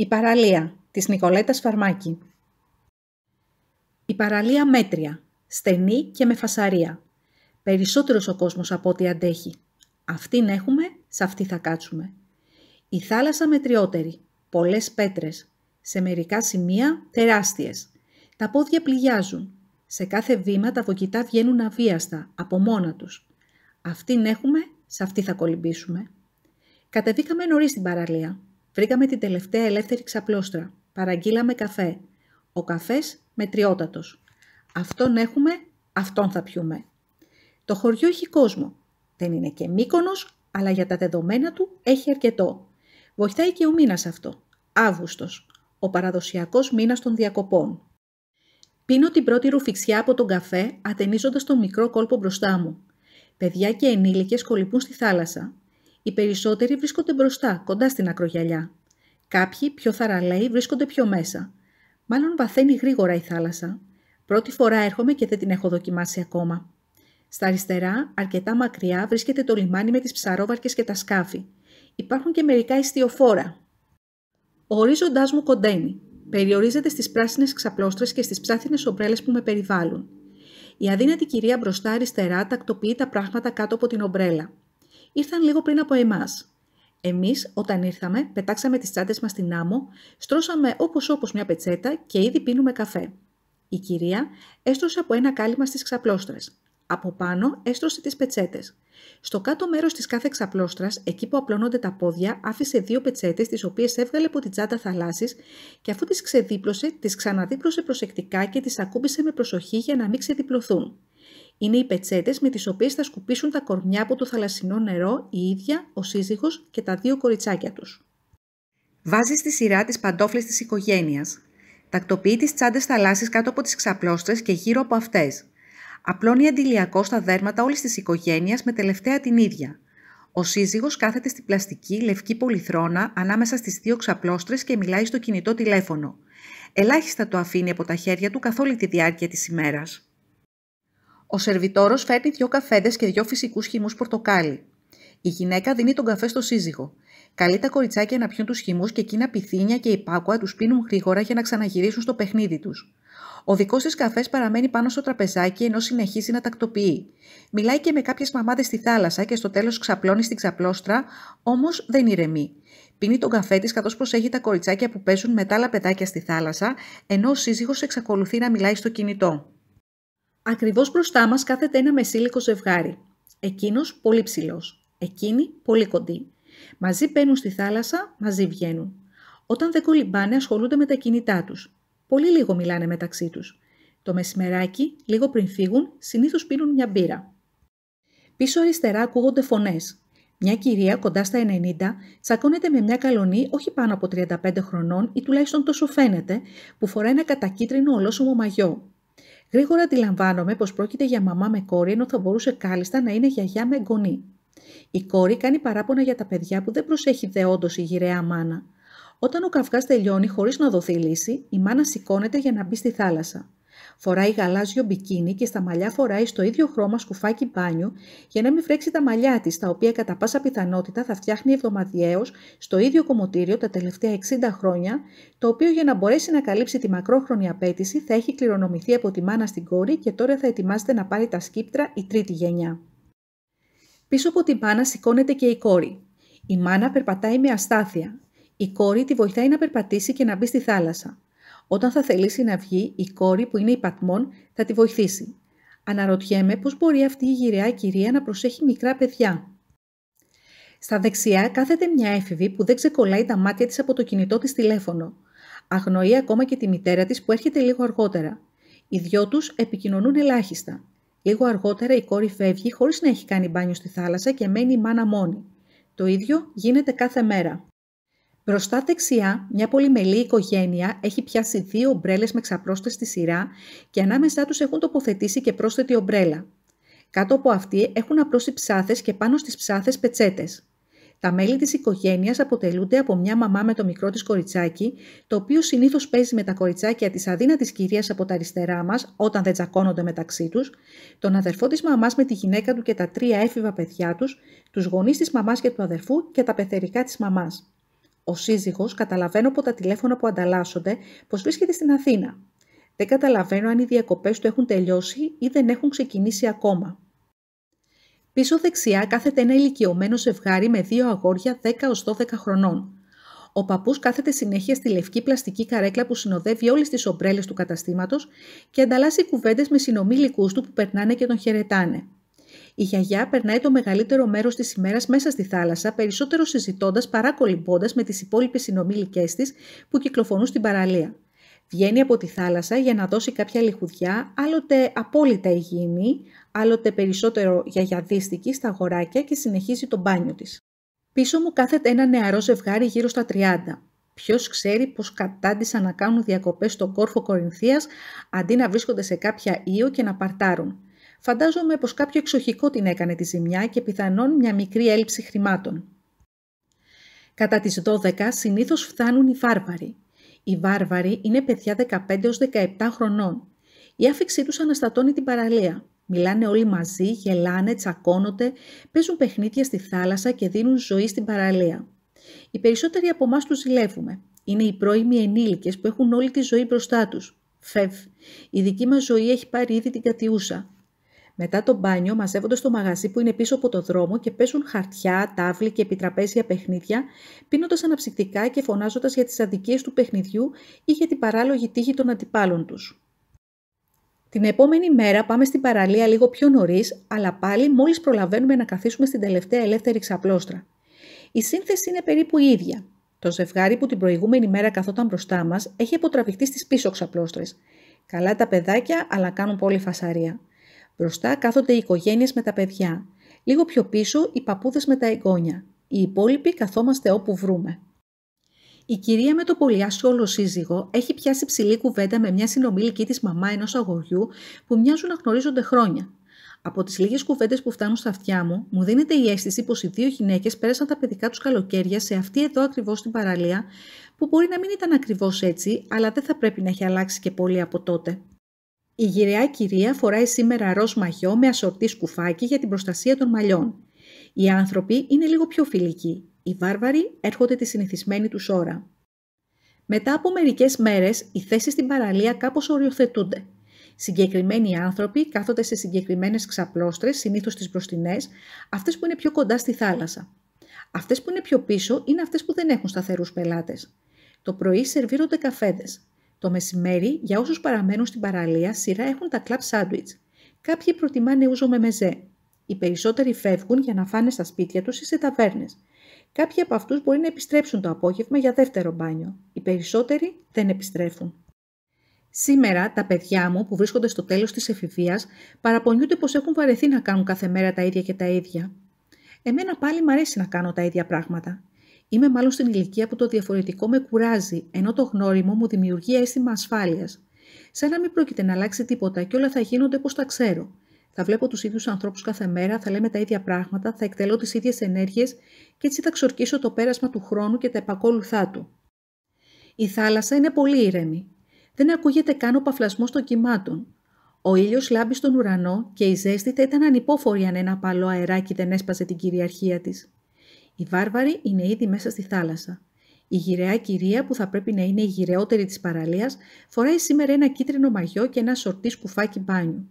Η παραλία της Νικολέτας Φαρμάκη Η παραλία μέτρια, στενή και με φασαρία. Περισσότερος ο κόσμος από ό,τι αντέχει. Αυτήν έχουμε, σε αυτή θα κάτσουμε. Η θάλασσα μετριότερη, πολλές πέτρες, σε μερικά σημεία τεράστιες. Τα πόδια πληγιάζουν. Σε κάθε βήμα τα βοκιτά βγαίνουν αβίαστα, από μόνα τους. Αυτήν έχουμε, σε αυτή θα κολυμπήσουμε. Κατεβήκαμε νωρίς στην παραλία, Βρήκαμε την τελευταία ελεύθερη ξαπλώστρα. Παραγγείλαμε καφέ. Ο καφές τριώτατος. Αυτόν έχουμε, αυτόν θα πιούμε. Το χωριό έχει κόσμο. Δεν είναι και μήκονος, αλλά για τα δεδομένα του έχει αρκετό. Βοηθάει και ο μήνας αυτό. Αύγουστος. Ο παραδοσιακός μήνας των διακοπών. Πίνω την πρώτη ρουφιξιά από τον καφέ, ατενίζοντας τον μικρό κόλπο μπροστά μου. Παιδιά και ενήλικες κολυμπούν στη θάλασσα. Οι περισσότεροι βρίσκονται μπροστά, κοντά στην ακρογιαλιά. Κάποιοι, πιο θαραλέοι, βρίσκονται πιο μέσα. Μάλλον βαθαίνει γρήγορα η θάλασσα. Πρώτη φορά έρχομαι και δεν την έχω δοκιμάσει ακόμα. Στα αριστερά, αρκετά μακριά, βρίσκεται το λιμάνι με τις ψαρόβαρκες και τα σκάφη. Υπάρχουν και μερικά ιστιοφόρα. Ο ορίζοντάς μου κοντένει. Περιορίζεται στις πράσινες ξαπλώστρες και στις ψάθινες ομπρέλες που με περιβάλλουν. Η αδύνατη κυρία μπροστά αριστερά τακτοποιεί τα πράγματα κάτω από την ομπρέλα ήρθαν λίγο πριν από εμάς. Εμείς, όταν ήρθαμε, πετάξαμε τις τσάντες μας στην άμμο, στρώσαμε όπως όπως μια πετσέτα και ήδη πίνουμε καφέ. Η κυρία έστρωσε από ένα κάλυμα στις ξαπλώστρες. Από πάνω έστρωσε τις πετσέτες. Στο κάτω μέρος της κάθε ξαπλώστρας, εκεί που απλώνονται τα πόδια, άφησε δύο πετσέτες τις οποίες έβγαλε από την τσάντα θαλάσσης και αφού τις ξεδίπλωσε, τις ξαναδίπλωσε προσεκτικά και τις ακούμπησε με προσοχή για να μην ξεδιπλωθούν είναι οι πετσέτες με τις οποίες θα σκουπίσουν τα κορμιά από το θαλασσινό νερό η ίδια, ο σύζυγος και τα δύο κοριτσάκια τους. Βάζεις στη σειρά τις παντόφλες της οικογένειας. Τακτοποιεί τις τσάντες θαλάσση κάτω από τις ξαπλώστρες και γύρω από αυτές. Απλώνει αντιλιακό στα δέρματα όλης της οικογένειας με τελευταία την ίδια. Ο σύζυγος κάθεται στην πλαστική λευκή πολυθρόνα ανάμεσα στις δύο ξαπλώστρες και μιλάει στο κινητό τηλέφωνο. Ελάχιστα το αφήνει από τα χέρια του καθ' όλη τη διάρκεια της ημέρας. Ο σερβιτόρος φέρνει δύο καφέδες και δύο φυσικούς χυμούς πορτοκάλι. Η γυναίκα δίνει τον καφέ στο σύζυγο. Καλεί τα κοριτσάκια να πιούν τους χυμούς και εκείνα πυθύνια και υπάκουα τους πίνουν γρήγορα για να ξαναγυρίσουν στο παιχνίδι τους. Ο δικός της καφές παραμένει πάνω στο τραπεζάκι ενώ συνεχίζει να τακτοποιεί. Μιλάει και με κάποιες μαμάδες στη θάλασσα και στο τέλος ξαπλώνει στην ξαπλώστρα, όμως δεν ηρεμεί. Πίνει τον καφέ της καθώς προσέχει τα κοριτσάκια που παίζουν με τα άλλα παιδάκια στη θάλασσα, ενώ ο σύζυγος εξακολουθεί να μιλάει στο κινητό. Ακριβώς μπροστά μας κάθεται ένα μεσήλικο ζευγάρι. Εκείνος πολύ ψηλός, εκείνη πολύ κοντή. Μαζί μπαίνουν στη θάλασσα, μαζί βγαίνουν. Όταν δεν κολυμπάνε ασχολούνται με τα κινητά τους. Πολύ λίγο μιλάνε μεταξύ τους. Το μεσημεράκι, λίγο πριν φύγουν, συνήθως πίνουν μια μπύρα. Πίσω αριστερά ακούγονται φωνές. Μια κυρία κοντά στα 90 τσακώνεται με μια καλονή όχι πάνω από 35 χρονών ή τουλάχιστον τόσο φαίνεται, που φοράει ένα κατακίτρινο ολόσωμο μαγιό. Γρήγορα αντιλαμβάνομαι πως πρόκειται για μαμά με κόρη, ενώ θα μπορούσε κάλλιστα να είναι γιαγιά με γονή. Η κόρη κάνει παράπονα για τα παιδιά που δεν προσέχει δεόντως η γυραιά μάνα. Όταν ο καυγάς τελειώνει χωρίς να δοθεί λύση, η μάνα σηκώνεται για να μπει στη θάλασσα. Φοράει γαλάζιο μπικίνι και στα μαλλιά φοράει στο ίδιο χρώμα σκουφάκι μπάνιου για να μην φρέξει τα μαλλιά της, τα οποία κατά πάσα πιθανότητα θα φτιάχνει εβδομαδιαίως στο ίδιο κομμωτήριο τα τελευταία 60 χρόνια, το οποίο για να μπορέσει να καλύψει τη μακρόχρονη απέτηση θα έχει κληρονομηθεί από τη μάνα στην κόρη και τώρα θα ετοιμάζεται να πάρει τα σκύπτρα η τρίτη γενιά. Πίσω από την μάνα σηκώνεται και η κόρη. Η μάνα περπατάει με αστάθεια. Η κόρη τη βοηθάει να περπατήσει και να μπει στη θάλασσα. Όταν θα θελήσει να βγει, η κόρη που είναι η Πατμόν θα τη βοηθήσει. Αναρωτιέμαι πώς μπορεί αυτή η γυραιά κυρία να προσέχει μικρά παιδιά. Στα δεξιά κάθεται μια έφηβη που δεν ξεκολλάει τα μάτια της από το κινητό της τηλέφωνο. Αγνοεί ακόμα και τη μητέρα της που έρχεται λίγο αργότερα. Οι δυο τους επικοινωνούν ελάχιστα. Λίγο αργότερα η κόρη φεύγει χωρίς να έχει κάνει μπάνιο στη θάλασσα και μένει η μάνα μόνη. Το ίδιο γίνεται κάθε μέρα. Μπροστά δεξιά, μια πολυμελή οικογένεια έχει πιάσει δύο ομπρέλες με ξαπρόστες στη σειρά και ανάμεσά τους έχουν τοποθετήσει και πρόσθετη ομπρέλα. Κάτω από αυτή έχουν απλώσει ψάθες και πάνω στις ψάθες πετσέτες. Τα μέλη της οικογένειας αποτελούνται από μια μαμά με το μικρό της κοριτσάκι, το οποίο συνήθως παίζει με τα κοριτσάκια της αδύνατης κυρίας από τα αριστερά μας, όταν δεν τσακώνονται μεταξύ τους, τον αδερφό της μαμάς με τη γυναίκα του και τα τρία έφηβα παιδιά τους, τους γονείς της μαμάς και του αδερφού και τα πεθερικά της μαμάς. Ο σύζυγος καταλαβαίνω από τα τηλέφωνα που ανταλλάσσονται πως βρίσκεται στην Αθήνα. Δεν καταλαβαίνω αν οι διακοπές του έχουν τελειώσει ή δεν έχουν ξεκινήσει ακόμα. Πίσω δεξιά κάθεται ένα ηλικιωμένο ζευγάρι με δύο αγόρια 10 ως 12 χρονών. Ο παππούς κάθεται συνέχεια στη λευκή πλαστική καρέκλα που συνοδεύει όλες τις ομπρέλες του καταστήματος και ανταλλάσσει κουβέντες με συνομήλικου του που περνάνε και τον χαιρετάνε. Η γιαγιά περνάει το μεγαλύτερο μέρος της ημέρας μέσα στη θάλασσα, περισσότερο συζητώντας παρά κολυμπώντας με τις υπόλοιπες συνομήλικέ της που κυκλοφορούν στην παραλία. Βγαίνει από τη θάλασσα για να δώσει κάποια λιχουδιά, άλλοτε απόλυτα υγιεινή, άλλοτε περισσότερο γιαγιαδίστικη στα αγοράκια και συνεχίζει το μπάνιο της. Πίσω μου κάθεται ένα νεαρό ζευγάρι γύρω στα 30. Ποιος ξέρει πω κατάντησαν να κάνουν διακοπές στον κόρφο Κορινθίας αντί να βρίσκονται σε κάποια ήο και να παρτάρουν. Φαντάζομαι πως κάποιο εξοχικό την έκανε τη ζημιά και πιθανόν μια μικρή έλλειψη χρημάτων. Κατά τις 12 συνήθως φτάνουν οι βάρβαροι. Οι βάρβαροι είναι παιδιά 15 17 χρονών. Η άφηξή τους αναστατώνει την παραλία. Μιλάνε όλοι μαζί, γελάνε, τσακώνονται, παίζουν παιχνίδια στη θάλασσα και δίνουν ζωή στην παραλία. Οι περισσότεροι από εμάς τους ζηλεύουμε. Είναι οι πρώιμοι ενήλικες που έχουν όλη τη ζωή μπροστά τους. Φεύ, η δική μας ζωή έχει πάρει ήδη την κατιούσα. Μετά το μπάνιο μαζεύονται στο μαγαζί που είναι πίσω από το δρόμο και πέσουν χαρτιά, τάβλη και επιτραπέζια παιχνίδια, πίνοντας αναψυκτικά και φωνάζοντας για τις αδικίες του παιχνιδιού ή για την παράλογη τύχη των αντιπάλων τους. Την επόμενη μέρα πάμε στην παραλία λίγο πιο νωρίς, αλλά πάλι μόλις προλαβαίνουμε να καθίσουμε στην τελευταία ελεύθερη ξαπλώστρα. Η σύνθεση είναι περίπου η ίδια. Το ζευγάρι που την προηγούμενη μέρα καθόταν μπροστά μας έχει αποτραβηχτεί στις πίσω ξαπλώστρες. Καλά τα παιδάκια, αλλά κάνουν πολύ φασαρία. Μπροστά κάθονται οι οικογένειες με τα παιδιά. Λίγο πιο πίσω οι παππούδες με τα εγγόνια. Οι υπόλοιποι καθόμαστε όπου βρούμε. Η κυρία με το πολυάσιο όλο σύζυγο έχει πιάσει ψηλή κουβέντα με μια συνομήλικη της μαμά ενός αγοριού που μοιάζουν να γνωρίζονται χρόνια. Από τις λίγες κουβέντες που φτάνουν στα αυτιά μου, μου δίνεται η αίσθηση πως οι δύο γυναίκες πέρασαν τα παιδικά τους καλοκαίρια σε αυτή εδώ ακριβώς την παραλία, που μπορεί να μην ήταν ακριβώς έτσι, αλλά δεν θα πρέπει να έχει αλλάξει και πολύ από τότε. Η γυραιά κυρία φοράει σήμερα ροζ μαγιό με ασορτή σκουφάκι για την προστασία των μαλλιών. Οι άνθρωποι είναι λίγο πιο φιλικοί. Οι βάρβαροι έρχονται τη συνηθισμένη τους ώρα. Μετά από μερικές μέρες οι θέσεις στην παραλία κάπως οριοθετούνται. Συγκεκριμένοι άνθρωποι κάθονται σε συγκεκριμένες ξαπλώστρες, συνήθως τι μπροστινές, αυτές που είναι πιο κοντά στη θάλασσα. Αυτές που είναι πιο πίσω είναι αυτές που δεν έχουν σταθερούς πελάτες. Το πρωί σερβίρονται καφέδες. Το μεσημέρι, για όσους παραμένουν στην παραλία, σειρά έχουν τα κλαμπ σάντουιτς. Κάποιοι προτιμάνε ούζο με μεζέ. Οι περισσότεροι φεύγουν για να φάνε στα σπίτια τους ή σε ταβέρνες. Κάποιοι από αυτούς μπορεί να επιστρέψουν το απόγευμα για δεύτερο μπάνιο. Οι περισσότεροι δεν επιστρέφουν. Σήμερα τα παιδιά μου που βρίσκονται στο τέλος της εφηβείας παραπονιούνται πως έχουν βαρεθεί να κάνουν κάθε μέρα τα ίδια και τα ίδια. Εμένα πάλι μ' αρέσει να κάνω τα ίδια πράγματα. Είμαι μάλλον στην ηλικία που το διαφορετικό με κουράζει, ενώ το γνώριμο μου δημιουργεί αίσθημα ασφάλειας. Σαν να μην πρόκειται να αλλάξει τίποτα και όλα θα γίνονται όπω τα ξέρω. Θα βλέπω τους ίδιους ανθρώπους κάθε μέρα, θα λέμε τα ίδια πράγματα, θα εκτελώ τις ίδιες ενέργειες και έτσι θα ξορκίσω το πέρασμα του χρόνου και τα επακόλουθά του. Η θάλασσα είναι πολύ ήρεμη. Δεν ακούγεται καν ο παφλασμός των κυμάτων. Ο ήλιος λάμπει στον ουρανό και η ζέστη θα ήταν ανυπόφορη αν ένα παλό αεράκι δεν έσπαζε την κυριαρχία της. Οι βάρβαροι είναι ήδη μέσα στη θάλασσα. Η γυραιά κυρία που θα πρέπει να είναι η γυραιότερη της παραλίας, φοράει σήμερα ένα κίτρινο μαγιό και ένα σορτή σκουφάκι μπάνιου.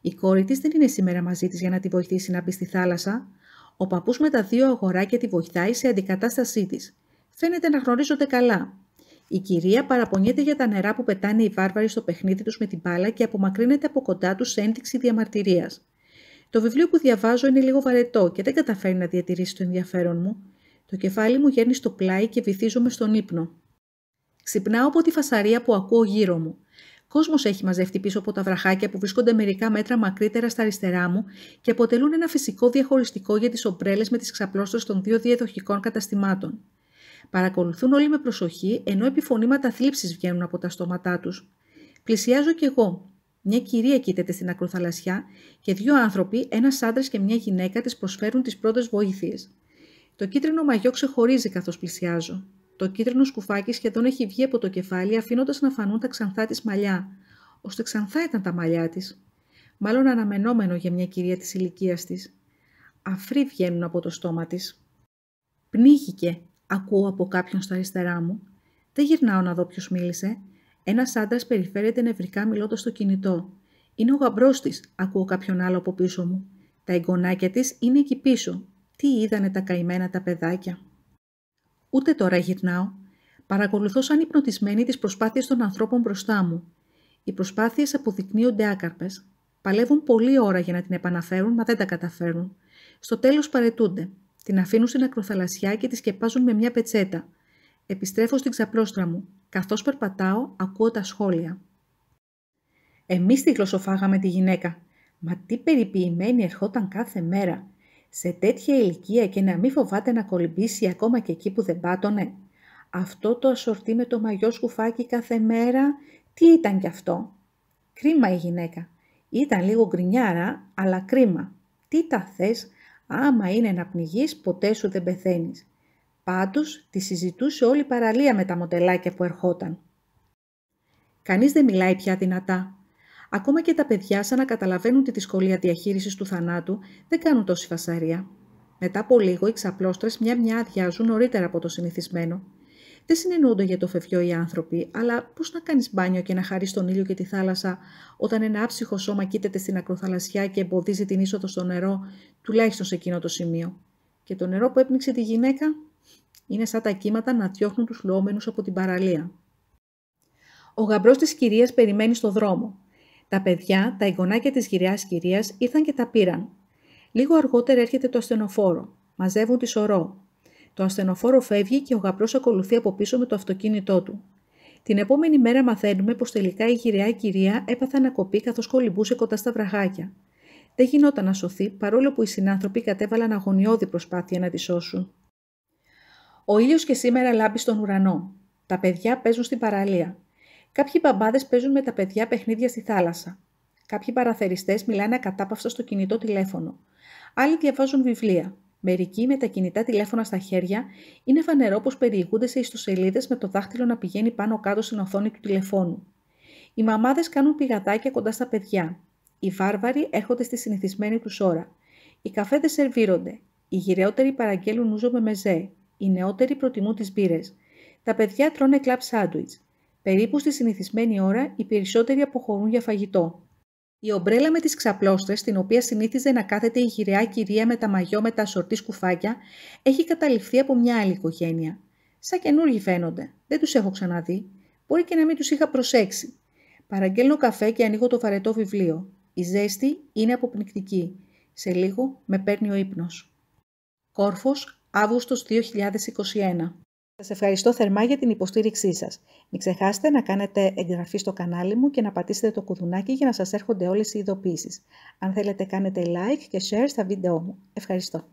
Η κόρη της δεν είναι σήμερα μαζί της για να τη βοηθήσει να μπει στη θάλασσα. Ο παππούς με τα δύο αγοράκια τη βοηθάει σε αντικατάστασή της. Φαίνεται να γνωρίζονται καλά. Η κυρία παραπονιέται για τα νερά που πετάνε οι βάρβαροι στο παιχνίδι τους με την μπάλα και απομακρύνεται από κοντά τους σε ένδειξη διαμαρτυρίας. Το βιβλίο που διαβάζω είναι λίγο βαρετό και δεν καταφέρει να διατηρήσει το ενδιαφέρον μου. Το κεφάλι μου γέρνει στο πλάι και βυθίζομαι στον ύπνο. Ξυπνάω από τη φασαρία που ακούω γύρω μου. Κόσμος έχει μαζευτεί πίσω από τα βραχάκια που βρίσκονται μερικά μέτρα μακρύτερα στα αριστερά μου και αποτελούν ένα φυσικό διαχωριστικό για τις ομπρέλες με τις ξαπλώστρες των δύο διαδοχικών καταστημάτων. Παρακολουθούν όλοι με προσοχή, ενώ επιφωνήματα θλίψης βγαίνουν από τα στόματά τους. Πλησιάζω κι εγώ, μια κυρία κοίταται στην ακροθαλασσιά και δύο άνθρωποι, ένας άντρας και μια γυναίκα, της προσφέρουν τις πρώτες βοήθειες. Το κίτρινο μαγιό ξεχωρίζει καθώς πλησιάζω. Το κίτρινο σκουφάκι σχεδόν έχει βγει από το κεφάλι, αφήνοντας να φανούν τα ξανθά της μαλλιά. Ώστε ξανθά ήταν τα μαλλιά της. Μάλλον αναμενόμενο για μια κυρία της ηλικίας της. Αφρί βγαίνουν από το στόμα της. Πνίγηκε, ακούω από κάποιον στα αριστερά μου. Δεν γυρνάω να δω ποιος μίλησε. Ένας άντρας περιφέρεται νευρικά μιλώντας στο κινητό. Είναι ο γαμπρός της, ακούω κάποιον άλλο από πίσω μου. Τα εγγονάκια της είναι εκεί πίσω. Τι είδανε τα καημένα τα παιδάκια. Ούτε τώρα γυρνάω. Παρακολουθώ σαν υπνοτισμένη τις προσπάθειες των ανθρώπων μπροστά μου. Οι προσπάθειες αποδεικνύονται άκαρπες. Παλεύουν πολλή ώρα για να την επαναφέρουν, μα δεν τα καταφέρουν. Στο τέλος παρετούνται. Την αφήνουν στην ακροθαλασσιά και τη σκεπάζουν με μια πετσέτα. Επιστρέφω στην ξαπλώστρα μου. Καθώς περπατάω, ακούω τα σχόλια. Εμείς τη γλωσσοφάγαμε τη γυναίκα. Μα τι περιποιημένη ερχόταν κάθε μέρα. Σε τέτοια ηλικία και να μην φοβάται να κολυμπήσει ακόμα και εκεί που δεν πάτωνε. Αυτό το ασορτή με το μαγιό σκουφάκι κάθε μέρα, τι ήταν κι αυτό. Κρίμα η γυναίκα. Ήταν λίγο γκρινιάρα, αλλά κρίμα. Τι τα θες, άμα είναι να πνιγείς, ποτέ σου δεν πεθαίνεις. Πάντως, τη συζητούσε όλη η παραλία με τα μοντελάκια που ερχόταν. Κανείς δεν μιλάει πια δυνατά. Ακόμα και τα παιδιά, σαν να καταλαβαίνουν τη δυσκολία διαχείρισης του θανάτου, δεν κάνουν τόση φασαρία. Μετά από λίγο, οι ξαπλώστρες μια-μια αδειάζουν νωρίτερα από το συνηθισμένο. Δεν συνεννούνται για το φευγιό οι άνθρωποι, αλλά πώς να κάνεις μπάνιο και να χαρείς τον ήλιο και τη θάλασσα, όταν ένα άψυχο σώμα κοίταται στην ακροθαλασσιά και εμποδίζει την είσοδο στο νερό, τουλάχιστον σε εκείνο το σημείο. Και το νερό που έπνιξε τη γυναίκα είναι σαν τα κύματα να διώχνουν τους λόμενους από την παραλία. Ο γαμπρός της κυρίας περιμένει στο δρόμο. Τα παιδιά, τα εγγονάκια της γυριάς κυρίας ήρθαν και τα πήραν. Λίγο αργότερα έρχεται το ασθενοφόρο. Μαζεύουν τη σωρό. Το ασθενοφόρο φεύγει και ο γαμπρός ακολουθεί από πίσω με το αυτοκίνητό του. Την επόμενη μέρα μαθαίνουμε πως τελικά η γυριά κυρία έπαθε κοπεί καθώς κολυμπούσε κοντά στα βραχάκια. Δεν γινόταν να σωθεί παρόλο που οι συνάνθρωποι κατέβαλαν αγωνιώδη προσπάθεια να τη σώσουν. Ο ήλιος και σήμερα λάμπει στον ουρανό. Τα παιδιά παίζουν στην παραλία. Κάποιοι μπαμπάδες παίζουν με τα παιδιά παιχνίδια στη θάλασσα. Κάποιοι παραθεριστές μιλάνε ακατάπαυστα στο κινητό τηλέφωνο. Άλλοι διαβάζουν βιβλία. Μερικοί με τα κινητά τηλέφωνα στα χέρια είναι φανερό πως περιηγούνται σε ιστοσελίδες με το δάχτυλο να πηγαίνει πάνω κάτω στην οθόνη του τηλεφώνου. Οι μαμάδες κάνουν πηγατάκια κοντά στα παιδιά. Οι βάρβαροι έρχονται στη συνηθισμένη τους ώρα. Οι καφέδες σερβίρονται. Οι γυραιότεροι παραγγέλουν ούζο με μεζέ. Οι νεότεροι προτιμούν τις μπύρες. Τα παιδιά τρώνε κλαπ σάντουιτ. Περίπου στη συνηθισμένη ώρα οι περισσότεροι αποχωρούν για φαγητό. Η ομπρέλα με τις ξαπλώστε, στην οποία συνήθιζε να κάθεται η γυραιά κυρία με τα μαγιό με τα σορτή σκουφάκια, έχει καταληφθεί από μια άλλη οικογένεια. Σαν καινούργοι φαίνονται. Δεν τους έχω ξαναδεί. Μπορεί και να μην τους είχα προσέξει. Παραγγέλνω καφέ και ανοίγω το βαρετό βιβλίο. Η ζέστη είναι αποπνικτική. Σε λίγο με παίρνει ο ύπνος. Κόρφος. Αύγουστος 2021. Σας ευχαριστώ θερμά για την υποστήριξή σας. Μην ξεχάσετε να κάνετε εγγραφή στο κανάλι μου και να πατήσετε το κουδουνάκι για να σας έρχονται όλες οι ειδοποίησεις. Αν θέλετε κάνετε like και share στα βίντεο μου. Ευχαριστώ.